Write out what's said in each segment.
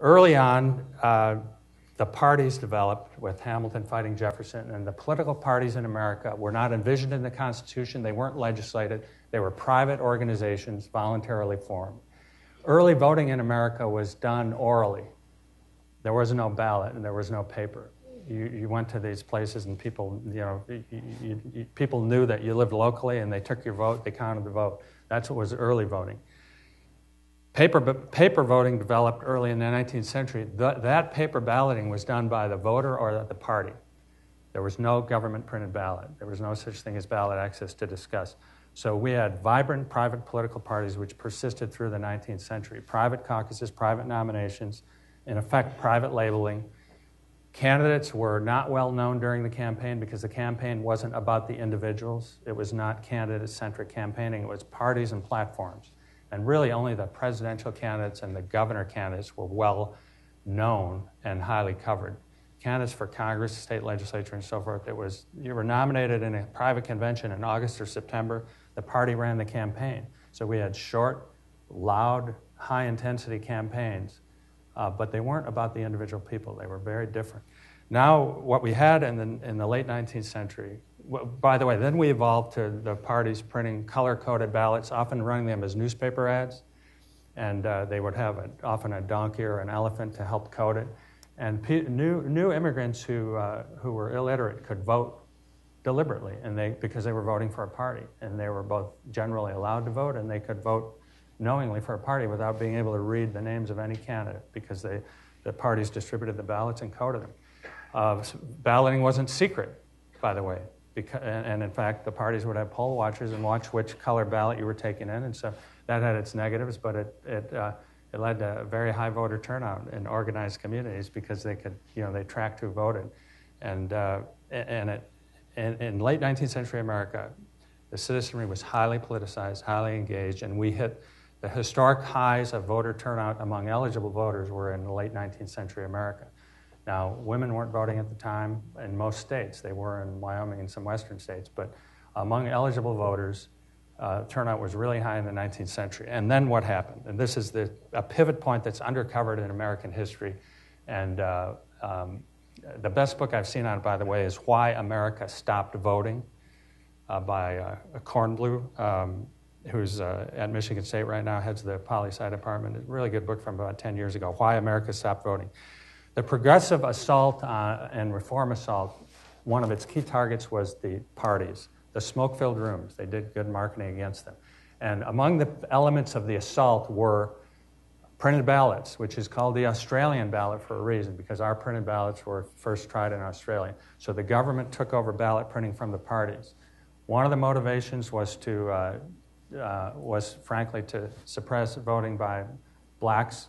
early on, uh, the parties developed with Hamilton fighting Jefferson, and the political parties in America were not envisioned in the Constitution. They weren't legislated. They were private organizations voluntarily formed. Early voting in America was done orally. There was no ballot and there was no paper. You, you went to these places and people, you know, you, you, people knew that you lived locally and they took your vote, they counted the vote. That's what was early voting. Paper, paper voting developed early in the 19th century. that paper balloting was done by the voter or the party. There was no government printed ballot. There was no such thing as ballot access to discuss. So we had vibrant private political parties which persisted through the 19th century private caucuses, private nominations, in effect, private labeling. Candidates were not well known during the campaign because the campaign wasn't about the individuals. It was not candidate centric campaigning, it was parties and platforms. And really, only the presidential candidates and the governor candidates were well known and highly covered. Candidates for Congress, state legislature, and so forth. It was you were nominated in a private convention in August or September. The party ran the campaign, so we had short, loud, high-intensity campaigns, uh, but they weren't about the individual people. They were very different. Now, what we had in the, in the late 19th century by the way, then we evolved to the parties printing color coded ballots, often running them as newspaper ads. And uh, they would have a, often a donkey or an elephant to help code it. And pe- new, new immigrants who, uh, who were illiterate could vote deliberately and they, because they were voting for a party. And they were both generally allowed to vote and they could vote knowingly for a party without being able to read the names of any candidate because they, the parties distributed the ballots and coded them. Uh, balloting wasn't secret, by the way. Because, and in fact, the parties would have poll watchers and watch which color ballot you were taking in. And so that had its negatives, but it, it, uh, it led to a very high voter turnout in organized communities because they could, you know, they tracked who voted. And, uh, and, it, and in late 19th century America, the citizenry was highly politicized, highly engaged, and we hit the historic highs of voter turnout among eligible voters were in late 19th century America. Now, women weren't voting at the time in most states. They were in Wyoming and some western states. But among eligible voters, uh, turnout was really high in the 19th century. And then what happened? And this is the, a pivot point that's undercovered in American history. And uh, um, the best book I've seen on it, by the way, is Why America Stopped Voting uh, by Cornblue, uh, um, who's uh, at Michigan State right now, heads the poli sci department. A really good book from about 10 years ago Why America Stopped Voting. The progressive assault uh, and reform assault, one of its key targets was the parties, the smoke filled rooms. They did good marketing against them. And among the elements of the assault were printed ballots, which is called the Australian ballot for a reason, because our printed ballots were first tried in Australia. So the government took over ballot printing from the parties. One of the motivations was to, uh, uh, was frankly to suppress voting by blacks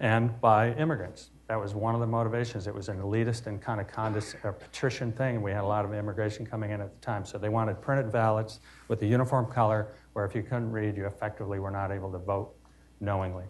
and by immigrants. That was one of the motivations. It was an elitist and kind of or patrician thing. We had a lot of immigration coming in at the time. So they wanted printed ballots with a uniform color where if you couldn't read, you effectively were not able to vote knowingly.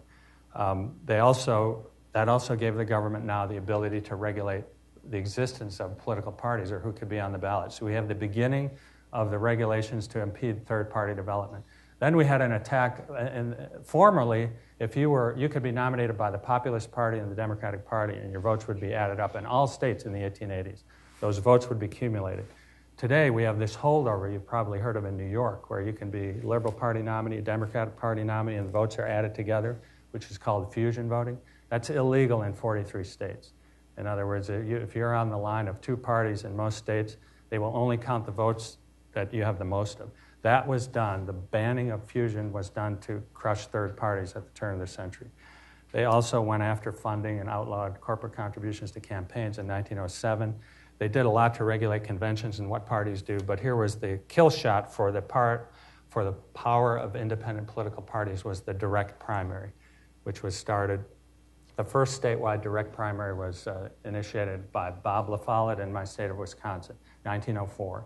Um, they also, that also gave the government now the ability to regulate the existence of political parties or who could be on the ballot. So we have the beginning of the regulations to impede third party development. Then we had an attack, and uh, formerly, if you were, you could be nominated by the Populist Party and the Democratic Party, and your votes would be added up in all states in the 1880s. Those votes would be accumulated. Today, we have this holdover you've probably heard of in New York, where you can be Liberal Party nominee, Democratic Party nominee, and the votes are added together, which is called fusion voting. That's illegal in 43 states. In other words, if you're on the line of two parties in most states, they will only count the votes that you have the most of. That was done, the banning of fusion was done to crush third parties at the turn of the century. They also went after funding and outlawed corporate contributions to campaigns in 1907. They did a lot to regulate conventions and what parties do, but here was the kill shot for the part for the power of independent political parties was the direct primary, which was started. The first statewide direct primary was uh, initiated by Bob La Follette in my state of Wisconsin, 1904.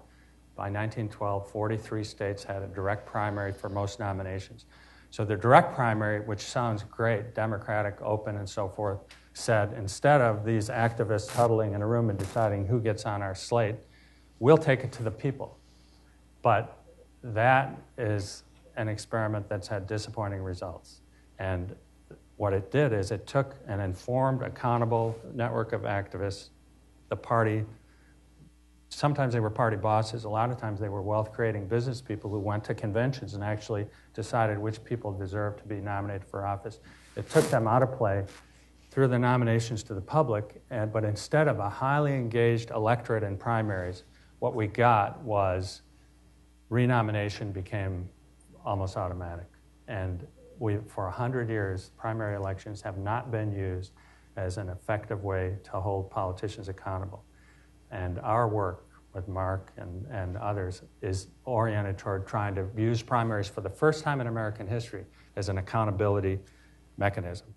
By 1912, 43 states had a direct primary for most nominations. So the direct primary, which sounds great, democratic, open, and so forth, said instead of these activists huddling in a room and deciding who gets on our slate, we'll take it to the people. But that is an experiment that's had disappointing results. And what it did is it took an informed, accountable network of activists, the party Sometimes they were party bosses. A lot of times they were wealth creating business people who went to conventions and actually decided which people deserved to be nominated for office. It took them out of play through the nominations to the public, and, but instead of a highly engaged electorate in primaries, what we got was renomination became almost automatic. And we, for 100 years, primary elections have not been used as an effective way to hold politicians accountable and our work with Mark and, and others is oriented toward trying to use primaries for the first time in American history as an accountability mechanism.